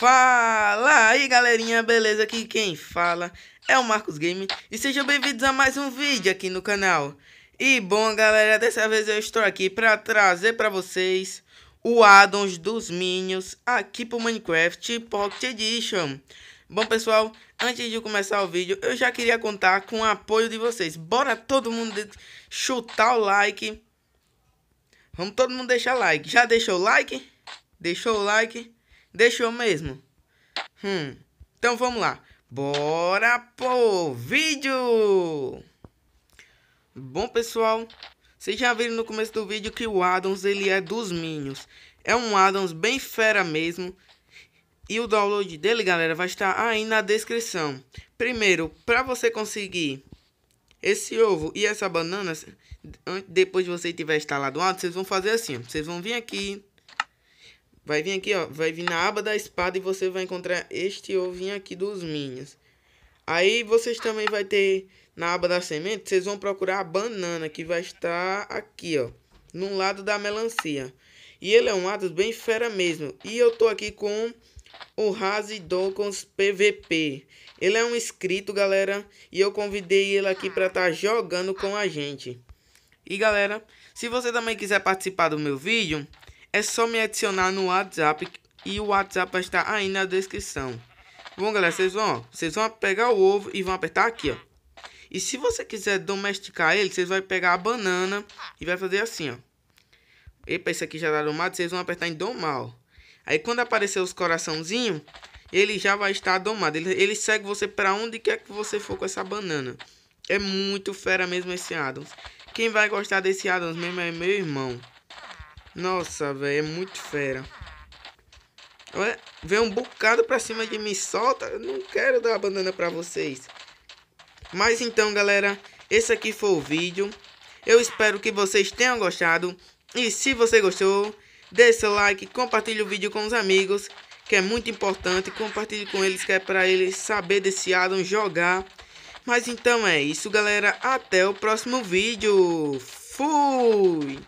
Fala aí galerinha, beleza? Aqui quem fala é o Marcos Game e sejam bem-vindos a mais um vídeo aqui no canal. E bom galera, dessa vez eu estou aqui para trazer para vocês o addons dos Minions aqui pro Minecraft Pocket Edition. Bom pessoal, antes de começar o vídeo eu já queria contar com o apoio de vocês. Bora todo mundo chutar o like. Vamos todo mundo deixar like. Já deixou o like? Deixou o like? Deixou mesmo? Hum, então vamos lá. Bora pro vídeo! Bom, pessoal, vocês já viram no começo do vídeo que o Adams, ele é dos Minions. É um Adams bem fera mesmo. E o download dele, galera, vai estar aí na descrição. Primeiro, para você conseguir esse ovo e essa banana, depois de você tiver instalado o Adams, vocês vão fazer assim. Vocês vão vir aqui Vai vir aqui, ó. Vai vir na aba da espada e você vai encontrar este ovinho aqui dos Minions. Aí vocês também vai ter na aba da semente, vocês vão procurar a banana que vai estar aqui, ó. No lado da melancia. E ele é um Atos bem fera mesmo. E eu tô aqui com o Razi Dawkins PVP. Ele é um inscrito, galera. E eu convidei ele aqui pra estar tá jogando com a gente. E galera, se você também quiser participar do meu vídeo, é só me adicionar no WhatsApp e o WhatsApp vai estar aí na descrição. Bom, galera, vocês vão, vocês vão pegar o ovo e vão apertar aqui, ó. E se você quiser domesticar ele, vocês vão pegar a banana e vai fazer assim, ó. Epa, esse aqui já tá domado, vocês vão apertar em domar, ó. Aí quando aparecer os coraçãozinhos, ele já vai estar domado. Ele, ele segue você para onde quer que você for com essa banana. É muito fera mesmo esse Adams. Quem vai gostar desse Adams mesmo é meu irmão. Nossa, velho, é muito fera. Ué, vem um bocado pra cima de mim, solta. Eu não quero dar a banana pra vocês. Mas então, galera, esse aqui foi o vídeo. Eu espero que vocês tenham gostado. E se você gostou, dê seu like, compartilhe o vídeo com os amigos, que é muito importante. Compartilhe com eles, que é pra eles saber desse Adam jogar. Mas então é isso, galera. Até o próximo vídeo. Fui!